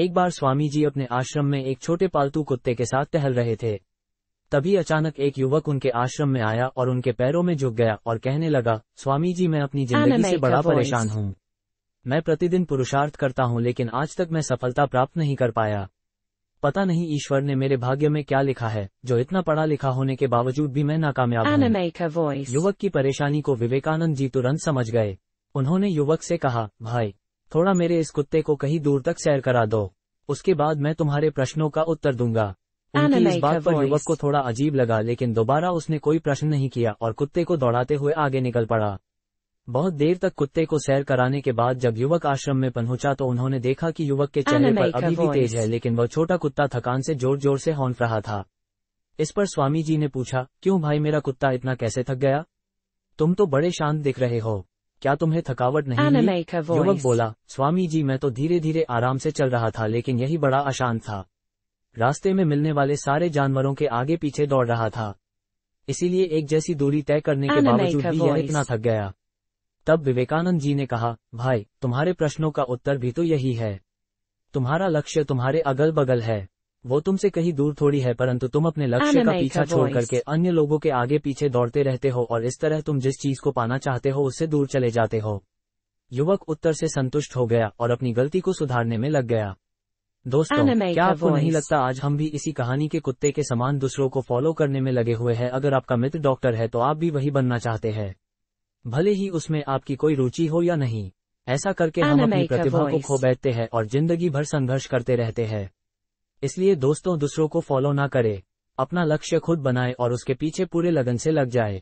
एक बार स्वामी जी अपने आश्रम में एक छोटे पालतू कुत्ते के साथ टहल रहे थे तभी अचानक एक युवक उनके आश्रम में आया और उनके पैरों में झुक गया और कहने लगा स्वामी जी मैं अपनी जिंदगी से बड़ा परेशान हूँ मैं प्रतिदिन पुरुषार्थ करता हूँ लेकिन आज तक मैं सफलता प्राप्त नहीं कर पाया पता नहीं ईश्वर ने मेरे भाग्य में क्या लिखा है जो इतना पढ़ा लिखा होने के बावजूद भी मैं नाकामयाब हूँ युवक की परेशानी को विवेकानंद जी तुरंत समझ गए उन्होंने युवक से कहा भाई थोड़ा मेरे इस कुत्ते को कहीं दूर तक सैर करा दो उसके बाद मैं तुम्हारे प्रश्नों का उत्तर दूंगा उनकी इस बात पर युवक को थोड़ा अजीब लगा लेकिन दोबारा उसने कोई प्रश्न नहीं किया और कुत्ते को दौड़ाते हुए आगे निकल पड़ा बहुत देर तक कुत्ते को सैर कराने के बाद जब युवक आश्रम में पहुंचा तो उन्होंने देखा कि युवक के चेहरे पर अभी भी तेज है लेकिन वह छोटा कुत्ता थकान से जोर जोर से हौंफ रहा था इस पर स्वामी जी ने पूछा क्यों भाई मेरा कुत्ता इतना कैसे थक गया तुम तो बड़े शांत दिख रहे हो क्या तुम्हें थकावट नहीं युवक बोला स्वामी जी मैं तो धीरे धीरे आराम से चल रहा था लेकिन यही बड़ा आशान था रास्ते में मिलने वाले सारे जानवरों के आगे पीछे दौड़ रहा था इसीलिए एक जैसी दूरी तय करने के बावजूद भी यह इतना थक गया तब विवेकानंद जी ने कहा भाई तुम्हारे प्रश्नों का उत्तर भी तो यही है तुम्हारा लक्ष्य तुम्हारे अगल बगल है वो तुमसे कहीं दूर थोड़ी है परंतु तुम अपने लक्ष्य का पीछा छोड़ करके अन्य लोगों के आगे पीछे दौड़ते रहते हो और इस तरह तुम जिस चीज को पाना चाहते हो उससे दूर चले जाते हो युवक उत्तर से संतुष्ट हो गया और अपनी गलती को सुधारने में लग गया दोस्तों क्या आपको नहीं लगता आज हम भी इसी कहानी के कुत्ते के समान दूसरों को फॉलो करने में लगे हुए हैं अगर आपका मित्र डॉक्टर है तो आप भी वही बनना चाहते हैं भले ही उसमें आपकी कोई रुचि हो या नहीं ऐसा करके हम अपनी प्रतिभा को खो बैठते हैं और जिंदगी भर संघर्ष करते रहते हैं इसलिए दोस्तों दूसरों को फॉलो ना करें अपना लक्ष्य खुद बनाए और उसके पीछे पूरे लगन से लग जाए